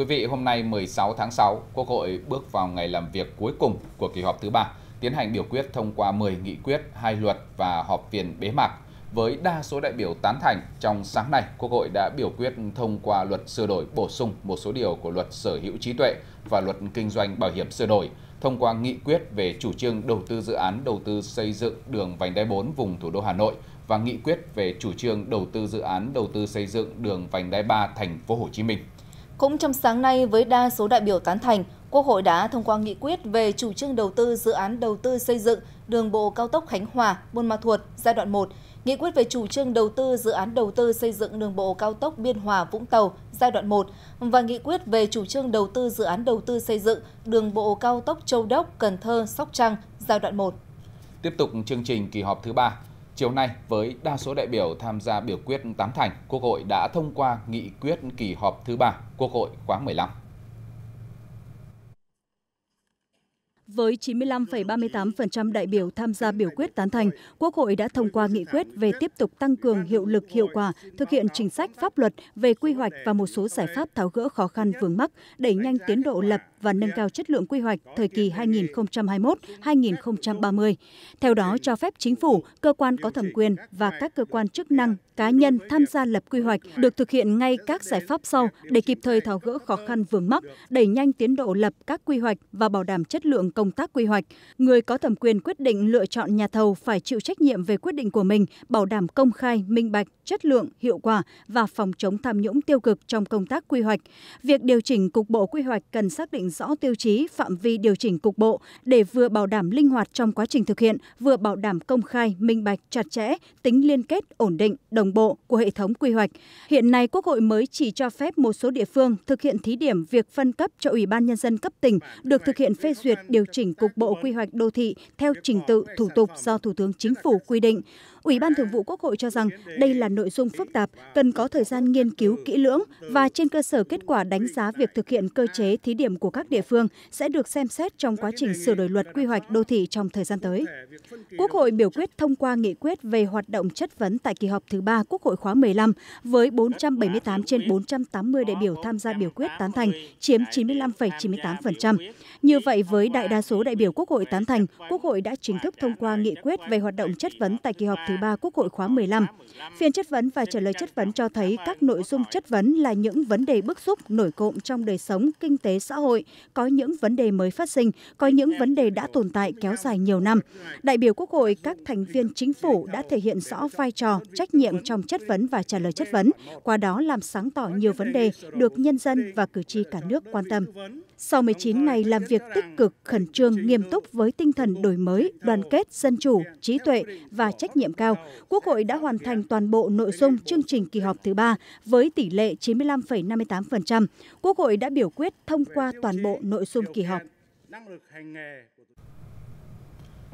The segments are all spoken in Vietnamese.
quý vị, hôm nay 16 tháng 6, Quốc hội bước vào ngày làm việc cuối cùng của kỳ họp thứ ba, tiến hành biểu quyết thông qua 10 nghị quyết, hai luật và họp phiên bế mạc. Với đa số đại biểu tán thành, trong sáng nay, Quốc hội đã biểu quyết thông qua luật sửa đổi bổ sung một số điều của luật sở hữu trí tuệ và luật kinh doanh bảo hiểm sửa đổi, thông qua nghị quyết về chủ trương đầu tư dự án đầu tư xây dựng đường vành đai 4 vùng thủ đô Hà Nội và nghị quyết về chủ trương đầu tư dự án đầu tư xây dựng đường vành đai 3 thành phố Hồ Chí Minh. Cũng trong sáng nay, với đa số đại biểu tán thành, Quốc hội đã thông qua nghị quyết về chủ trương đầu tư dự án đầu tư xây dựng đường bộ cao tốc Khánh Hòa – Buôn Ma Thuột giai đoạn 1, nghị quyết về chủ trương đầu tư dự án đầu tư xây dựng đường bộ cao tốc Biên Hòa – Vũng Tàu giai đoạn 1 và nghị quyết về chủ trương đầu tư dự án đầu tư xây dựng đường bộ cao tốc Châu Đốc – Cần Thơ – Sóc Trăng giai đoạn 1. Tiếp tục chương trình kỳ họp thứ ba, Chiều nay, với đa số đại biểu tham gia biểu quyết tán thành, Quốc hội đã thông qua nghị quyết kỳ họp thứ ba Quốc hội khóa 15. Với 95,38% đại biểu tham gia biểu quyết tán thành, Quốc hội đã thông qua nghị quyết về tiếp tục tăng cường hiệu lực hiệu quả, thực hiện chính sách pháp luật về quy hoạch và một số giải pháp tháo gỡ khó khăn vướng mắc, đẩy nhanh tiến độ lập và nâng cao chất lượng quy hoạch thời kỳ 2021-2030. Theo đó, cho phép chính phủ, cơ quan có thẩm quyền và các cơ quan chức năng, cá nhân tham gia lập quy hoạch được thực hiện ngay các giải pháp sau để kịp thời tháo gỡ khó khăn vướng mắt, đẩy nhanh tiến độ lập các quy hoạch và bảo đảm chất lượng công tác quy hoạch. Người có thẩm quyền quyết định lựa chọn nhà thầu phải chịu trách nhiệm về quyết định của mình, bảo đảm công khai, minh bạch, chất lượng, hiệu quả và phòng chống tham nhũng tiêu cực trong công tác quy hoạch. Việc điều chỉnh cục bộ quy hoạch cần xác định rõ tiêu chí phạm vi điều chỉnh cục bộ để vừa bảo đảm linh hoạt trong quá trình thực hiện vừa bảo đảm công khai minh bạch chặt chẽ tính liên kết ổn định đồng bộ của hệ thống quy hoạch hiện nay quốc hội mới chỉ cho phép một số địa phương thực hiện thí điểm việc phân cấp cho ủy ban nhân dân cấp tỉnh được thực hiện phê duyệt điều chỉnh cục bộ quy hoạch đô thị theo trình tự thủ tục do thủ tướng chính phủ quy định Ủy ban Thường vụ Quốc hội cho rằng đây là nội dung phức tạp, cần có thời gian nghiên cứu kỹ lưỡng và trên cơ sở kết quả đánh giá việc thực hiện cơ chế thí điểm của các các địa phương sẽ được xem xét trong quá trình sửa đổi luật quy hoạch đô thị trong thời gian tới quốc hội biểu quyết thông qua nghị quyết về hoạt động chất vấn tại kỳ họp thứ ba quốc hội khóa 15 với 478 trên 480 đại biểu tham gia biểu quyết tán thành chiếm 95,98%. Như vậy với đại đa số đại biểu quốc hội tán thành, quốc hội đã chính thức thông qua nghị quyết về hoạt động chất vấn tại kỳ họp thứ ba quốc hội khóa 15. Phiên chất vấn và trả lời chất vấn cho thấy các nội dung chất vấn là những vấn đề bức xúc nổi cộm trong đời sống kinh tế xã hội có những vấn đề mới phát sinh có những vấn đề đã tồn tại kéo dài nhiều năm đại biểu quốc hội các thành viên chính phủ đã thể hiện rõ vai trò trách nhiệm trong chất vấn và trả lời chất vấn qua đó làm sáng tỏ nhiều vấn đề được nhân dân và cử tri cả nước quan tâm sau một mươi chín ngày làm việc tích cực khẩn trương nghiêm túc với tinh thần đổi mới đoàn kết dân chủ trí tuệ và trách nhiệm cao quốc hội đã hoàn thành toàn bộ nội dung chương trình kỳ họp thứ ba với tỷ lệ chín mươi năm năm mươi tám quốc hội đã biểu quyết thông qua toàn bộ nội dung kỳ họp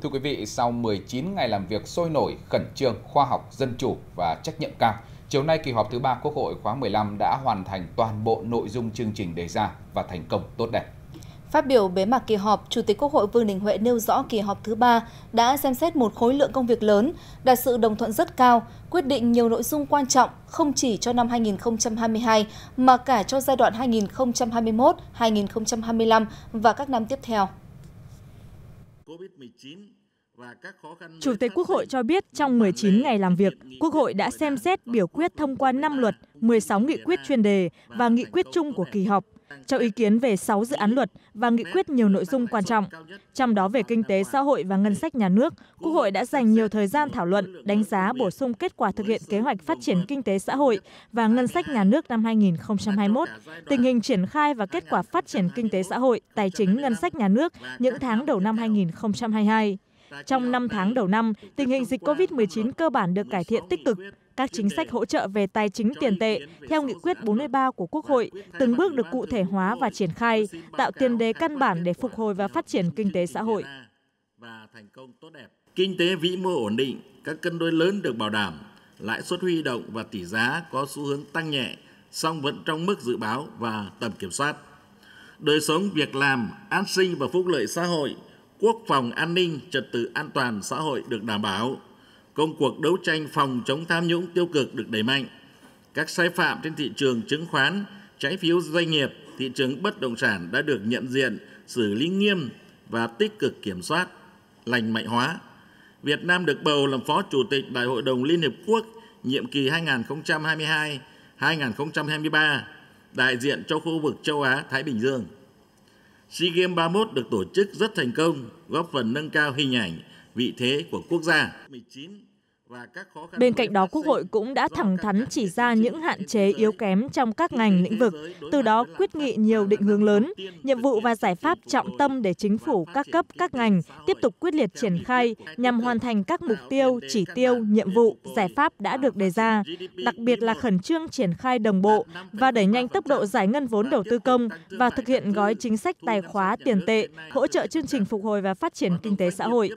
Thưa quý vị, sau 19 ngày làm việc sôi nổi, khẩn trương, khoa học, dân chủ và trách nhiệm cao, Chiều nay, kỳ họp thứ ba Quốc hội khóa 15 đã hoàn thành toàn bộ nội dung chương trình đề ra và thành công tốt đẹp. Phát biểu bế mạc kỳ họp, Chủ tịch Quốc hội Vương Đình Huệ nêu rõ kỳ họp thứ ba đã xem xét một khối lượng công việc lớn, đạt sự đồng thuận rất cao, quyết định nhiều nội dung quan trọng không chỉ cho năm 2022 mà cả cho giai đoạn 2021, 2025 và các năm tiếp theo. Chủ tịch Quốc hội cho biết trong 19 ngày làm việc, Quốc hội đã xem xét biểu quyết thông qua 5 luật, 16 nghị quyết chuyên đề và nghị quyết chung của kỳ họp, cho ý kiến về 6 dự án luật và nghị quyết nhiều nội dung quan trọng. Trong đó về kinh tế xã hội và ngân sách nhà nước, Quốc hội đã dành nhiều thời gian thảo luận, đánh giá bổ sung kết quả thực hiện kế hoạch phát triển kinh tế xã hội và ngân sách nhà nước năm 2021, tình hình triển khai và kết quả phát triển kinh tế xã hội, tài chính ngân sách nhà nước những tháng đầu năm 2022. Trong 5 tháng đầu năm, tình hình dịch COVID-19 cơ bản được cải thiện tích cực. Các chính sách hỗ trợ về tài chính tiền tệ theo nghị quyết 43 của Quốc hội từng bước được cụ thể hóa và triển khai, tạo tiền đề căn bản để phục hồi và phát triển kinh tế xã hội. Kinh tế vĩ mô ổn định, các cân đối lớn được bảo đảm, lãi suất huy động và tỷ giá có xu hướng tăng nhẹ, song vẫn trong mức dự báo và tầm kiểm soát. Đời sống, việc làm, an sinh và phúc lợi xã hội – quốc phòng an ninh, trật tự an toàn xã hội được đảm bảo, công cuộc đấu tranh phòng chống tham nhũng tiêu cực được đẩy mạnh, các sai phạm trên thị trường chứng khoán, trái phiếu doanh nghiệp, thị trường bất động sản đã được nhận diện, xử lý nghiêm và tích cực kiểm soát, lành mạnh hóa. Việt Nam được bầu làm Phó Chủ tịch Đại hội đồng Liên Hiệp Quốc nhiệm kỳ 2022-2023, đại diện cho khu vực châu Á-Thái Bình Dương. SEA Games 31 được tổ chức rất thành công, góp phần nâng cao hình ảnh, vị thế của quốc gia. 19 Bên cạnh đó, Quốc hội cũng đã thẳng thắn chỉ ra những hạn chế yếu kém trong các ngành lĩnh vực, từ đó quyết nghị nhiều định hướng lớn, nhiệm vụ và giải pháp trọng tâm để chính phủ các cấp các ngành tiếp tục quyết liệt triển khai nhằm hoàn thành các mục tiêu, chỉ tiêu, nhiệm vụ, giải pháp đã được đề ra, đặc biệt là khẩn trương triển khai đồng bộ và đẩy nhanh tốc độ giải ngân vốn đầu tư công và thực hiện gói chính sách tài khóa tiền tệ, hỗ trợ chương trình phục hồi và phát triển kinh tế xã hội.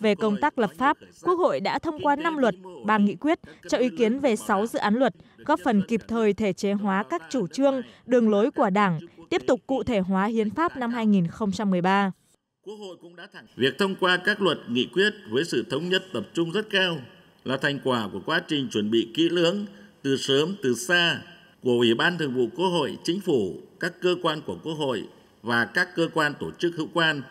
Về công tác lập pháp, Quốc hội đã thông qua năm luật, ba nghị quyết, cho ý kiến về 6 dự án luật, góp phần kịp thời thể chế hóa các chủ trương, đường lối của Đảng, tiếp tục cụ thể hóa hiến pháp năm 2013. Việc thông qua các luật nghị quyết với sự thống nhất tập trung rất cao là thành quả của quá trình chuẩn bị kỹ lưỡng từ sớm từ xa của Ủy ban Thường vụ Quốc hội, Chính phủ, các cơ quan của Quốc hội và các cơ quan tổ chức hữu quan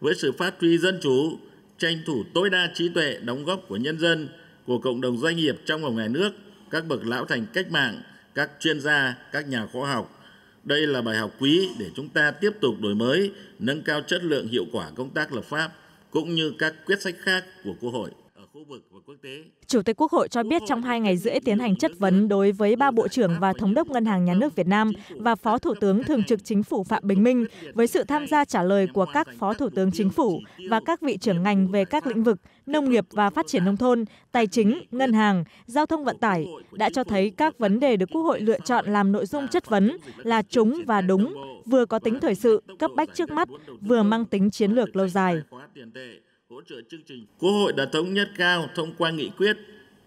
với sự phát huy dân chủ, tranh thủ tối đa trí tuệ đóng góp của nhân dân của cộng đồng doanh nghiệp trong và ngoài nước, các bậc lão thành cách mạng, các chuyên gia, các nhà khoa học. Đây là bài học quý để chúng ta tiếp tục đổi mới, nâng cao chất lượng hiệu quả công tác lập pháp cũng như các quyết sách khác của Quốc hội. Chủ tịch Quốc hội cho biết trong hai ngày rưỡi tiến hành chất vấn đối với ba Bộ trưởng và Thống đốc Ngân hàng Nhà nước Việt Nam và Phó Thủ tướng Thường trực Chính phủ Phạm Bình Minh với sự tham gia trả lời của các Phó Thủ tướng Chính phủ và các vị trưởng ngành về các lĩnh vực nông nghiệp và phát triển nông thôn, tài chính, ngân hàng, giao thông vận tải đã cho thấy các vấn đề được Quốc hội lựa chọn làm nội dung chất vấn là chúng và đúng, vừa có tính thời sự, cấp bách trước mắt, vừa mang tính chiến lược lâu dài hỗ trợ chương trình. Quốc hội đã thống nhất cao thông qua nghị quyết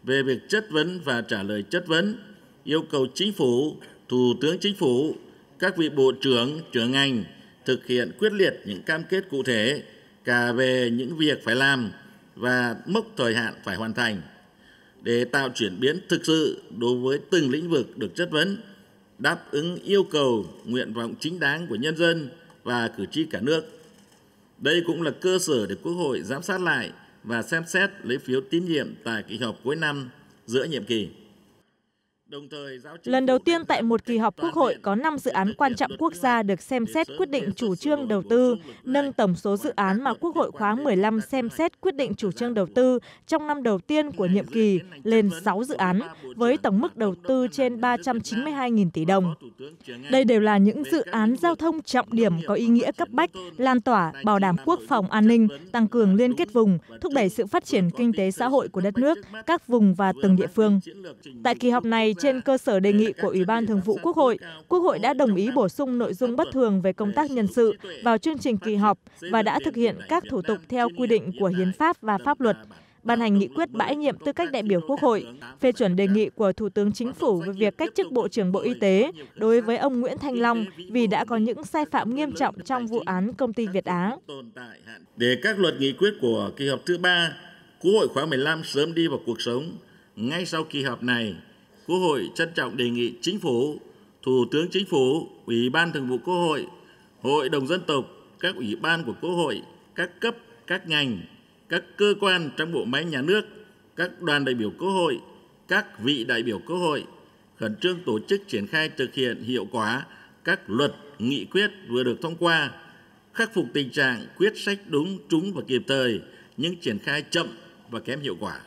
về việc chất vấn và trả lời chất vấn, yêu cầu chính phủ, thủ tướng chính phủ, các vị bộ trưởng, trưởng ngành thực hiện quyết liệt những cam kết cụ thể cả về những việc phải làm và mốc thời hạn phải hoàn thành để tạo chuyển biến thực sự đối với từng lĩnh vực được chất vấn, đáp ứng yêu cầu, nguyện vọng chính đáng của nhân dân và cử tri cả nước. Đây cũng là cơ sở để Quốc hội giám sát lại và xem xét lấy phiếu tín nhiệm tại kỳ họp cuối năm giữa nhiệm kỳ. Lần đầu tiên tại một kỳ họp Quốc hội có 5 dự án quan trọng quốc gia được xem xét quyết định chủ trương đầu tư, nâng tổng số dự án mà Quốc hội khóa 15 xem xét quyết định chủ trương đầu tư trong năm đầu tiên của nhiệm kỳ lên 6 dự án với tổng mức đầu tư trên 392.000 tỷ đồng. Đây đều là những dự án giao thông trọng điểm có ý nghĩa cấp bách, lan tỏa, bảo đảm quốc phòng an ninh, tăng cường liên kết vùng, thúc đẩy sự phát triển kinh tế xã hội của đất nước, các vùng và từng địa phương. Tại kỳ họp này, trên cơ sở đề nghị của Ủy ban Thường vụ Quốc hội, Quốc hội đã đồng ý bổ sung nội dung bất thường về công tác nhân sự vào chương trình kỳ họp và đã thực hiện các thủ tục theo quy định của hiến pháp và pháp luật ban hành nghị quyết bãi nhiệm tư cách đại biểu Quốc hội, phê chuẩn đề nghị của Thủ tướng Chính phủ về việc cách chức Bộ trưởng Bộ Y tế đối với ông Nguyễn Thanh Long vì đã có những sai phạm nghiêm trọng trong vụ án công ty Việt Á. Để các luật nghị quyết của kỳ họp thứ ba Quốc hội khóa 15 sớm đi vào cuộc sống ngay sau kỳ họp này, Quốc hội trân trọng đề nghị Chính phủ, Thủ tướng Chính phủ, Ủy ban Thường vụ Quốc hội, Hội đồng dân tộc, các ủy ban của Quốc hội, các cấp, các ngành, các cơ quan trong bộ máy nhà nước, các đoàn đại biểu Quốc hội, các vị đại biểu Quốc hội khẩn trương tổ chức triển khai thực hiện hiệu quả các luật, nghị quyết vừa được thông qua, khắc phục tình trạng quyết sách đúng, trúng và kịp thời nhưng triển khai chậm và kém hiệu quả.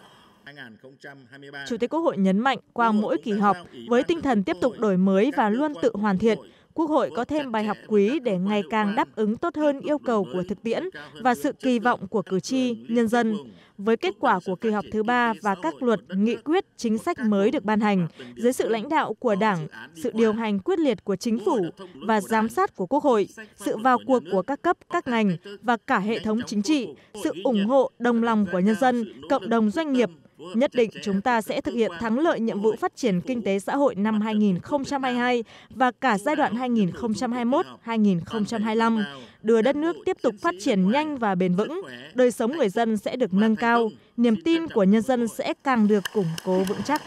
Chủ tịch Quốc hội nhấn mạnh qua mỗi kỳ họp, với tinh thần tiếp tục đổi mới và luôn tự hoàn thiện, Quốc hội có thêm bài học quý để ngày càng đáp ứng tốt hơn yêu cầu của thực tiễn và sự kỳ vọng của cử tri, nhân dân. Với kết quả của kỳ họp thứ ba và các luật, nghị quyết, chính sách mới được ban hành, dưới sự lãnh đạo của Đảng, sự điều hành quyết liệt của chính phủ và giám sát của Quốc hội, sự vào cuộc của các cấp, các ngành và cả hệ thống chính trị, sự ủng hộ đồng lòng của nhân dân, cộng đồng doanh nghiệp Nhất định chúng ta sẽ thực hiện thắng lợi nhiệm vụ phát triển kinh tế xã hội năm 2022 và cả giai đoạn 2021-2025, đưa đất nước tiếp tục phát triển nhanh và bền vững, đời sống người dân sẽ được nâng cao, niềm tin của nhân dân sẽ càng được củng cố vững chắc.